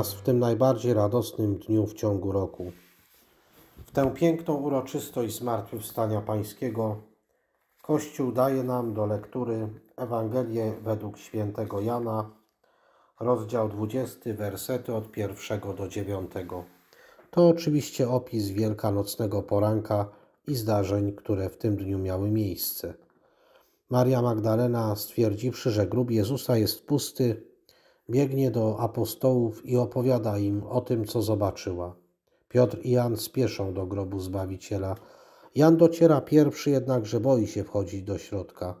nas w tym najbardziej radosnym dniu w ciągu roku. W tę piękną uroczystość Zmartwychwstania Pańskiego Kościół daje nam do lektury Ewangelię według świętego Jana, rozdział 20, wersety od pierwszego do dziewiątego. To oczywiście opis wielkanocnego poranka i zdarzeń, które w tym dniu miały miejsce. Maria Magdalena, stwierdziwszy, że grób Jezusa jest pusty, Biegnie do apostołów i opowiada im o tym, co zobaczyła. Piotr i Jan spieszą do grobu Zbawiciela. Jan dociera pierwszy, jednakże boi się wchodzić do środka.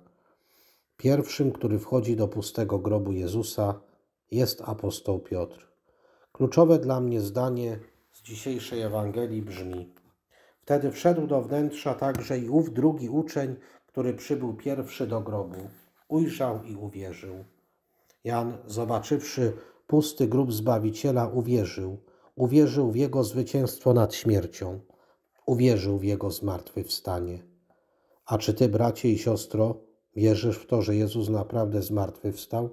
Pierwszym, który wchodzi do pustego grobu Jezusa, jest apostoł Piotr. Kluczowe dla mnie zdanie z dzisiejszej Ewangelii brzmi: Wtedy wszedł do wnętrza także i ów drugi uczeń, który przybył pierwszy do grobu. Ujrzał i uwierzył. Jan, zobaczywszy pusty grób Zbawiciela, uwierzył. Uwierzył w jego zwycięstwo nad śmiercią. Uwierzył w jego zmartwychwstanie. A czy ty, bracie i siostro, wierzysz w to, że Jezus naprawdę zmartwychwstał?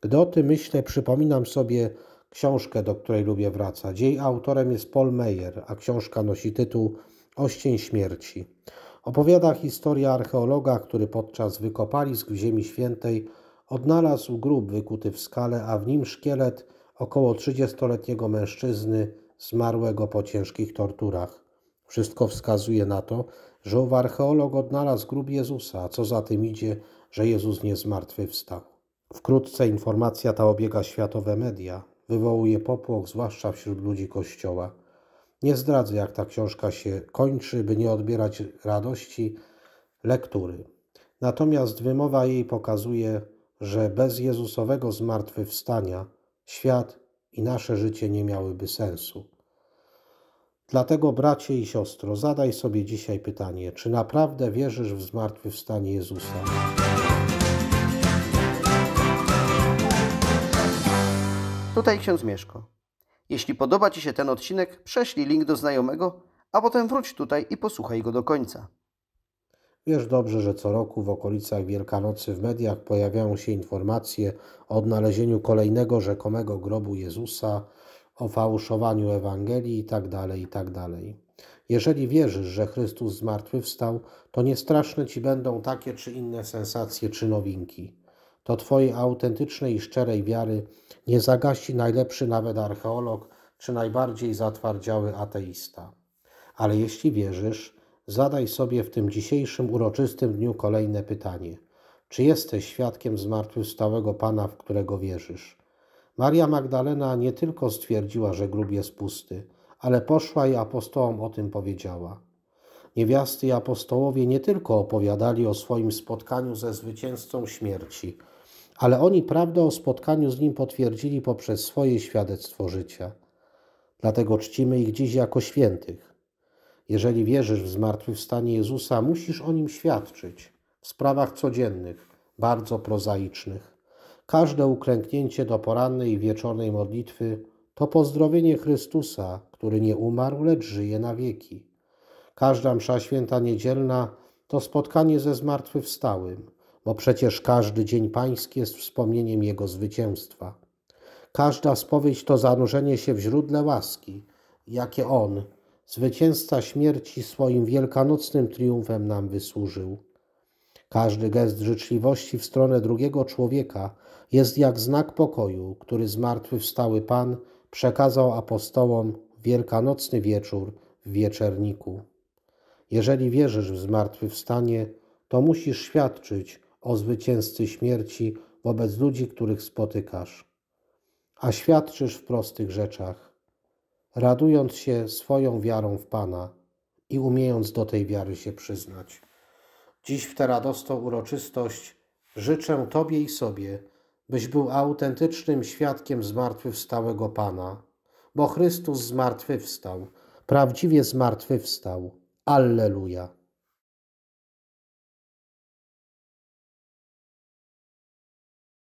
Gdy o tym myślę, przypominam sobie książkę, do której lubię wracać. Jej autorem jest Paul Meyer, a książka nosi tytuł Oścień śmierci. Opowiada historia archeologa, który podczas wykopalisk w Ziemi Świętej Odnalazł grób wykuty w skale, a w nim szkielet około 30-letniego mężczyzny zmarłego po ciężkich torturach. Wszystko wskazuje na to, że ów archeolog odnalazł grób Jezusa, a co za tym idzie, że Jezus nie zmartwychwstał. Wkrótce informacja ta obiega światowe media, wywołuje popłoch, zwłaszcza wśród ludzi Kościoła. Nie zdradzę, jak ta książka się kończy, by nie odbierać radości lektury. Natomiast wymowa jej pokazuje, że bez Jezusowego zmartwychwstania świat i nasze życie nie miałyby sensu. Dlatego, bracie i siostro, zadaj sobie dzisiaj pytanie: czy naprawdę wierzysz w zmartwychwstanie Jezusa? Tutaj ksiądz Mieszko. Jeśli podoba Ci się ten odcinek, prześlij link do znajomego, a potem wróć tutaj i posłuchaj go do końca. Wiesz dobrze, że co roku w okolicach Wielkanocy w mediach pojawiają się informacje o odnalezieniu kolejnego rzekomego grobu Jezusa, o fałszowaniu Ewangelii itd. Tak itd. Tak Jeżeli wierzysz, że Chrystus zmartwychwstał, to niestraszne ci będą takie czy inne sensacje czy nowinki. To twojej autentycznej i szczerej wiary nie zagaści najlepszy nawet archeolog czy najbardziej zatwardziały ateista. Ale jeśli wierzysz, zadaj sobie w tym dzisiejszym uroczystym dniu kolejne pytanie. Czy jesteś świadkiem zmartwychwstałego Pana, w którego wierzysz? Maria Magdalena nie tylko stwierdziła, że grób jest pusty, ale poszła i apostołom o tym powiedziała. Niewiasty i apostołowie nie tylko opowiadali o swoim spotkaniu ze zwycięzcą śmierci, ale oni prawdę o spotkaniu z nim potwierdzili poprzez swoje świadectwo życia. Dlatego czcimy ich dziś jako świętych. Jeżeli wierzysz w zmartwychwstanie Jezusa, musisz o nim świadczyć w sprawach codziennych, bardzo prozaicznych. Każde uklęknięcie do porannej i wieczornej modlitwy to pozdrowienie Chrystusa, który nie umarł, lecz żyje na wieki. Każda msza święta niedzielna to spotkanie ze zmartwychwstałym, bo przecież każdy dzień pański jest wspomnieniem jego zwycięstwa. Każda spowiedź to zanurzenie się w źródle łaski, jakie on, Zwycięzca śmierci swoim wielkanocnym triumfem nam wysłużył. Każdy gest życzliwości w stronę drugiego człowieka jest jak znak pokoju, który zmartwychwstały Pan przekazał apostołom wielkanocny wieczór w wieczerniku. Jeżeli wierzysz w zmartwychwstanie, to musisz świadczyć o zwycięzcy śmierci wobec ludzi, których spotykasz. A świadczysz w prostych rzeczach radując się swoją wiarą w Pana i umiejąc do tej wiary się przyznać. Dziś w tę radosną uroczystość życzę Tobie i sobie, byś był autentycznym świadkiem zmartwychwstałego Pana, bo Chrystus zmartwychwstał, prawdziwie zmartwychwstał. Alleluja.